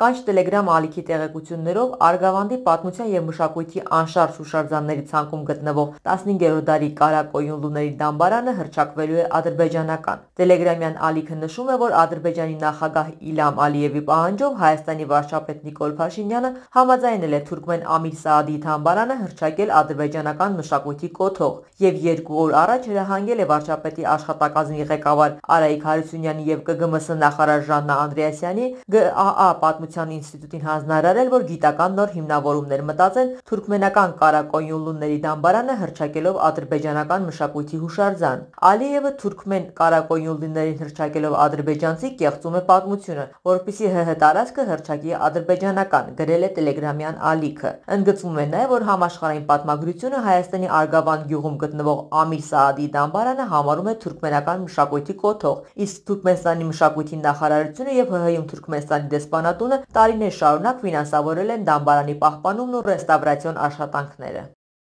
Կաչ Telegram ալիքի տեղեկություններով Արգավանդի պատմության եւ մշակույթի անշարժ հուշարձանների ցանկում գտնվող 15-րդ դարի Կարակոյուն լուների դամբարանը հրճակվելու է ադրբեջանական։ Telegram-յան ալիքը նշում է, որ Ադրբեջանի նախագահ Իլամ Ալիևի պահանջով Հայաստանի վարչապետ Նիկոլ Փաշինյանը համաձայնել է Թուրքմեն Ամիր Սաադիի դամբարանը հրճակել ադրբեջանական մշակույթի կոթող եւ երկու օր առաջ հրահանգել է վարչապետի աշխատակազմի ղեկավար Արայիկ Հարությունյանի եւ ԿԳՄՍ նախարար Ժաննա Անդրեասյանի ԳԱԱ պատմության գիտության ինստիտուտին հանձնարարել, որ գիտական նոր հիմնավորումներ մտածեն թուրքմենական կարակոյունլունների դամբարանը հրճակելով ադրբեջանական մշակույթի հուշարձան։ Ալիևը թուրքմեն կարակոյունլիներին հրճակելով ադրբեջանցի կեղծում է պատմությունը, որպիսի ՀՀ տարածքը հրճակի ադրբեջանական, գրել է Տելեգրամյան ալիքը։ Ընդգծվում է նաև, որ համաշխարհային պատմագրությունը Հայաստանի Արգավան գյուղում գտնվող Ամիր Սաադի դամբարանը համարում է թուրքմենական մշակույթի կոթող, իսկ Թուրքմենստանի մշակույթի նախարարությունը եւ ՀՀ-ում Թուրքմենստանի դեսպանատունը տարիներ շարունակ ֆինանսավորել են դամբարանի պահպանումն ու ռեստավրացիոն աշխատանքները։